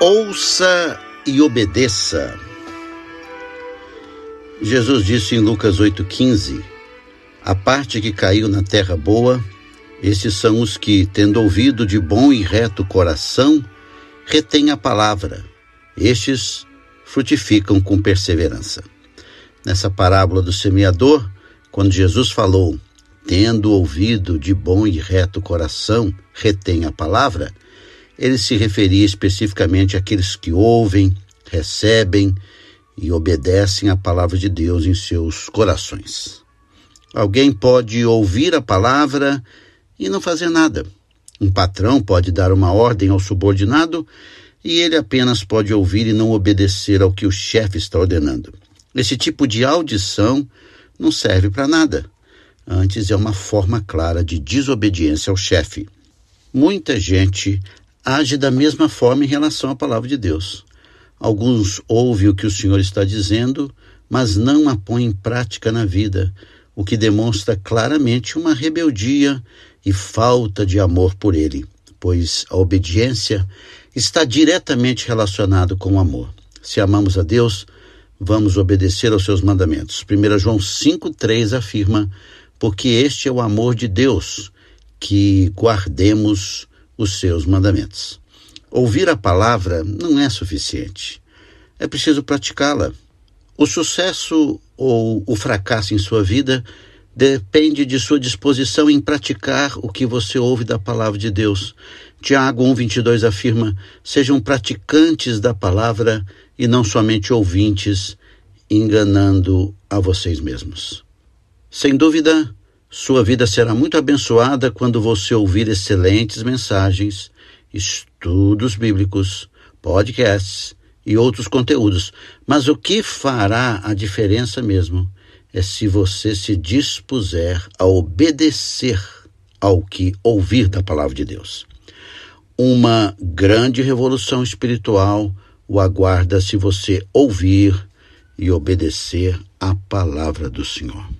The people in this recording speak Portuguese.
ouça e obedeça. Jesus disse em Lucas 8,15: A parte que caiu na terra boa, estes são os que, tendo ouvido de bom e reto coração, retêm a palavra. Estes frutificam com perseverança. Nessa parábola do semeador, quando Jesus falou, tendo ouvido de bom e reto coração, retém a palavra, ele se referia especificamente àqueles que ouvem, recebem e obedecem a palavra de Deus em seus corações. Alguém pode ouvir a palavra e não fazer nada. Um patrão pode dar uma ordem ao subordinado e ele apenas pode ouvir e não obedecer ao que o chefe está ordenando. Esse tipo de audição não serve para nada. Antes é uma forma clara de desobediência ao chefe. Muita gente age da mesma forma em relação à palavra de Deus. Alguns ouvem o que o Senhor está dizendo, mas não a põem em prática na vida, o que demonstra claramente uma rebeldia e falta de amor por ele, pois a obediência está diretamente relacionada com o amor. Se amamos a Deus, vamos obedecer aos seus mandamentos. 1 João 5,3 afirma: Porque este é o amor de Deus, que guardemos os seus mandamentos. Ouvir a palavra não é suficiente. É preciso praticá-la. O sucesso ou o fracasso em sua vida depende de sua disposição em praticar o que você ouve da palavra de Deus. Tiago 1:22 afirma: "Sejam praticantes da palavra e não somente ouvintes, enganando a vocês mesmos." Sem dúvida, sua vida será muito abençoada quando você ouvir excelentes mensagens, estudos bíblicos, podcasts e outros conteúdos. Mas o que fará a diferença mesmo é se você se dispuser a obedecer ao que ouvir da palavra de Deus. Uma grande revolução espiritual o aguarda se você ouvir e obedecer à palavra do Senhor.